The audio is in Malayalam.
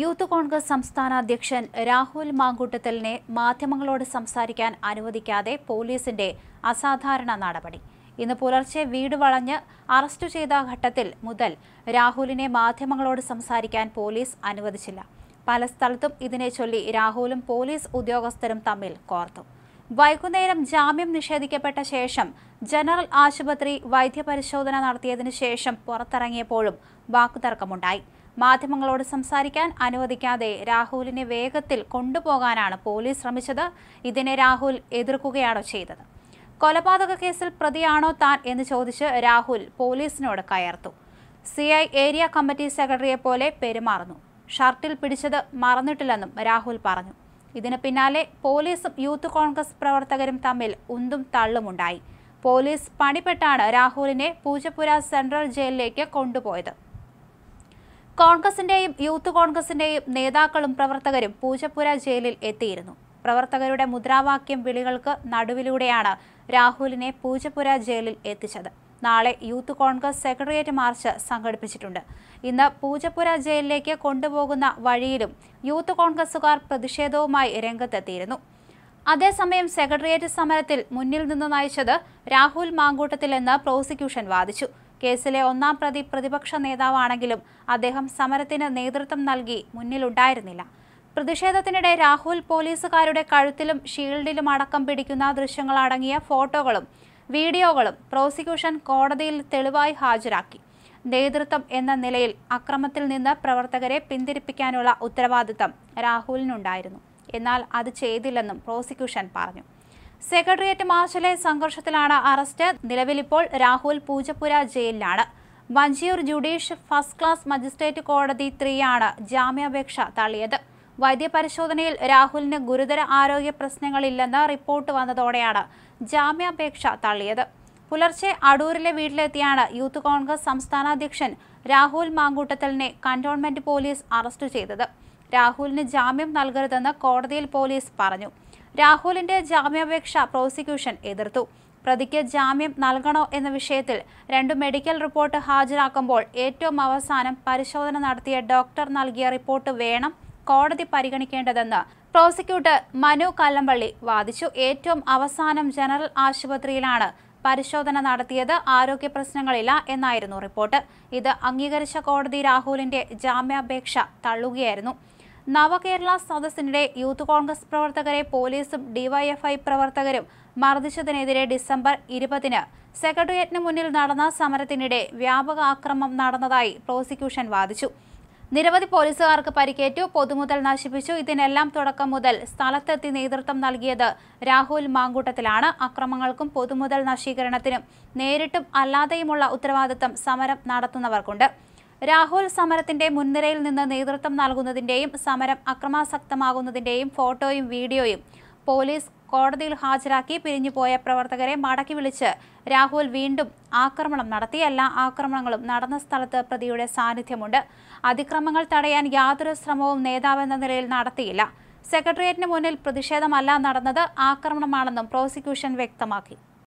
യൂത്ത് കോൺഗ്രസ് സംസ്ഥാന അധ്യക്ഷൻ രാഹുൽ മാങ്കൂട്ടത്തലിനെ മാധ്യമങ്ങളോട് സംസാരിക്കാൻ അനുവദിക്കാതെ പോലീസിന്റെ അസാധാരണ നടപടി ഇന്ന് പുലർച്ചെ വീട് വളഞ്ഞ് അറസ്റ്റ് ചെയ്ത ഘട്ടത്തിൽ മുതൽ രാഹുലിനെ മാധ്യമങ്ങളോട് സംസാരിക്കാൻ പോലീസ് അനുവദിച്ചില്ല പല സ്ഥലത്തും ഇതിനെ ചൊല്ലി രാഹുലും പോലീസ് ഉദ്യോഗസ്ഥരും തമ്മിൽ കോർത്തു വൈകുന്നേരം ജാമ്യം നിഷേധിക്കപ്പെട്ട ശേഷം ജനറൽ ആശുപത്രി വൈദ്യപരിശോധന നടത്തിയതിനു ശേഷം പുറത്തിറങ്ങിയപ്പോഴും വാക്കുതർക്കമുണ്ടായി മാധ്യമങ്ങളോട് സംസാരിക്കാൻ അനുവദിക്കാതെ രാഹുലിനെ വേഗത്തിൽ കൊണ്ടുപോകാനാണ് പോലീസ് ശ്രമിച്ചത് ഇതിനെ രാഹുൽ എതിർക്കുകയാണോ ചെയ്തത് കൊലപാതക കേസിൽ പ്രതിയാണോ താൻ എന്ന് ചോദിച്ച് രാഹുൽ പോലീസിനോട് കയർത്തു സി ഏരിയ കമ്മിറ്റി സെക്രട്ടറിയെ പോലെ പെരുമാറുന്നു ഷർട്ടിൽ പിടിച്ചത് മറന്നിട്ടില്ലെന്നും രാഹുൽ പറഞ്ഞു ഇതിന് പിന്നാലെ പോലീസും യൂത്ത് കോൺഗ്രസ് പ്രവർത്തകരും തമ്മിൽ ഉന്തും തള്ളുമുണ്ടായി പോലീസ് പണിപ്പെട്ടാണ് രാഹുലിനെ പൂജപ്പുര സെൻട്രൽ ജയിലിലേക്ക് കൊണ്ടുപോയത് കോൺഗ്രസിന്റെയും യൂത്ത് കോൺഗ്രസിന്റെയും നേതാക്കളും പ്രവർത്തകരും പൂജപ്പുര ജയിലിൽ എത്തിയിരുന്നു പ്രവർത്തകരുടെ മുദ്രാവാക്യം വിളികൾക്ക് നടുവിലൂടെയാണ് രാഹുലിനെ പൂജപ്പുര ജയിലിൽ എത്തിച്ചത് നാളെ യൂത്ത് കോൺഗ്രസ് സെക്രട്ടേറിയറ്റ് മാർച്ച് സംഘടിപ്പിച്ചിട്ടുണ്ട് ഇന്ന് പൂജപ്പുര ജയിലിലേക്ക് കൊണ്ടുപോകുന്ന വഴിയിലും യൂത്ത് കോൺഗ്രസുകാർ പ്രതിഷേധവുമായി രംഗത്തെത്തിയിരുന്നു അതേസമയം സെക്രട്ടേറിയറ്റ് സമരത്തിൽ മുന്നിൽ നിന്ന് നയിച്ചത് രാഹുൽ മാങ്കൂട്ടത്തിലെന്ന് പ്രോസിക്യൂഷൻ വാദിച്ചു കേസിലെ ഒന്നാം പ്രതി പ്രതിപക്ഷ നേതാവാണെങ്കിലും അദ്ദേഹം സമരത്തിന് നേതൃത്വം നൽകി മുന്നിലുണ്ടായിരുന്നില്ല പ്രതിഷേധത്തിനിടെ രാഹുൽ പോലീസുകാരുടെ കഴുത്തിലും ഷീൽഡിലും അടക്കം പിടിക്കുന്ന ദൃശ്യങ്ങളടങ്ങിയ ഫോട്ടോകളും വീഡിയോകളും പ്രോസിക്യൂഷൻ കോടതിയിൽ തെളിവായി ഹാജരാക്കി നേതൃത്വം എന്ന നിലയിൽ അക്രമത്തിൽ നിന്ന് പ്രവർത്തകരെ പിന്തിരിപ്പിക്കാനുള്ള ഉത്തരവാദിത്തം രാഹുലിനുണ്ടായിരുന്നു എന്നാൽ അത് ചെയ്തില്ലെന്നും പ്രോസിക്യൂഷൻ പറഞ്ഞു സെക്രട്ടേറിയറ്റ് മാർച്ചിലെ സംഘർഷത്തിലാണ് അറസ്റ്റ് നിലവിലിപ്പോൾ രാഹുൽ പൂജപ്പുര ജയിലിലാണ് Vanchiyoor judicial first class magistrate കോടതി ത്രീയാണ് ജാമ്യാപേക്ഷ തള്ളിയത് വൈദ്യപരിശോധനയിൽ രാഹുലിന് ഗുരുതര ആരോഗ്യ പ്രശ്നങ്ങളില്ലെന്ന് റിപ്പോർട്ട് വന്നതോടെയാണ് ജാമ്യാപേക്ഷ തള്ളിയത് പുലർച്ചെ അടൂരിലെ വീട്ടിലെത്തിയാണ് യൂത്ത് കോൺഗ്രസ് സംസ്ഥാന അധ്യക്ഷൻ രാഹുൽ മാങ്കൂട്ടത്തലിനെ കന്റോൺമെന്റ് പോലീസ് അറസ്റ്റ് ചെയ്തത് രാഹുലിന് ജാമ്യം നൽകരുതെന്ന് കോടതിയിൽ പോലീസ് പറഞ്ഞു രാഹുലിന്റെ ജാമ്യാപേക്ഷ പ്രോസിക്യൂഷൻ എതിർത്തു പ്രതിക്ക് ജാമ്യം നൽകണോ എന്ന വിഷയത്തിൽ രണ്ട് മെഡിക്കൽ റിപ്പോർട്ട് ഹാജരാക്കുമ്പോൾ ഏറ്റവും അവസാനം പരിശോധന നടത്തിയ ഡോക്ടർ നൽകിയ റിപ്പോർട്ട് വേണം കോടതി പരിഗണിക്കേണ്ടതെന്ന് പ്രോസിക്യൂട്ടർ മനു കല്ലംപള്ളി വാദിച്ചു ഏറ്റവും അവസാനം ജനറൽ ആശുപത്രിയിലാണ് പരിശോധന നടത്തിയത് ആരോഗ്യ പ്രശ്നങ്ങളില്ല എന്നായിരുന്നു റിപ്പോർട്ട് ഇത് അംഗീകരിച്ച കോടതി രാഹുലിന്റെ ജാമ്യാപേക്ഷ തള്ളുകയായിരുന്നു നവകേരള സദസ്സിനിടെ യൂത്ത് കോൺഗ്രസ് പ്രവർത്തകരെ പോലീസും ഡിവൈഎഫ്ഐ പ്രവർത്തകരും മർദ്ദിച്ചതിനെതിരെ ഡിസംബർ ഇരുപതിന് സെക്രട്ടേറിയറ്റിന് മുന്നിൽ നടന്ന സമരത്തിനിടെ വ്യാപക ആക്രമം നടന്നതായി പ്രോസിക്യൂഷൻ വാദിച്ചു നിരവധി പോലീസുകാർക്ക് പരിക്കേറ്റു പൊതുമുതൽ നശിപ്പിച്ചു ഇതിനെല്ലാം തുടക്കം മുതൽ സ്ഥലത്തെത്തി നേതൃത്വം നൽകിയത് രാഹുൽ മാങ്കൂട്ടത്തിലാണ് അക്രമങ്ങൾക്കും പൊതുമുതൽ നശീകരണത്തിനും നേരിട്ടും അല്ലാതെയുമുള്ള ഉത്തരവാദിത്തം സമരം നടത്തുന്നവർക്കുണ്ട് രാഹുൽ സമരത്തിന്റെ മുൻനിരയിൽ നിന്ന് നേതൃത്വം നൽകുന്നതിന്റെയും സമരം അക്രമാസക്തമാകുന്നതിന്റെയും ഫോട്ടോയും വീഡിയോയും പോലീസ് കോടതിയിൽ ഹാജരാക്കി പിരിഞ്ഞുപോയ പ്രവർത്തകരെ മടക്കി വിളിച്ച് രാഹുൽ വീണ്ടും ആക്രമണം നടത്തി എല്ലാ ആക്രമണങ്ങളും നടന്ന സ്ഥലത്ത് പ്രതിയുടെ സാന്നിധ്യമുണ്ട് അതിക്രമങ്ങൾ തടയാൻ യാതൊരു ശ്രമവും നേതാവെന്ന നിലയിൽ നടത്തിയില്ല സെക്രട്ടേറിയറ്റിന് മുന്നിൽ പ്രതിഷേധമല്ല നടന്നത് ആക്രമണമാണെന്നും പ്രോസിക്യൂഷൻ വ്യക്തമാക്കി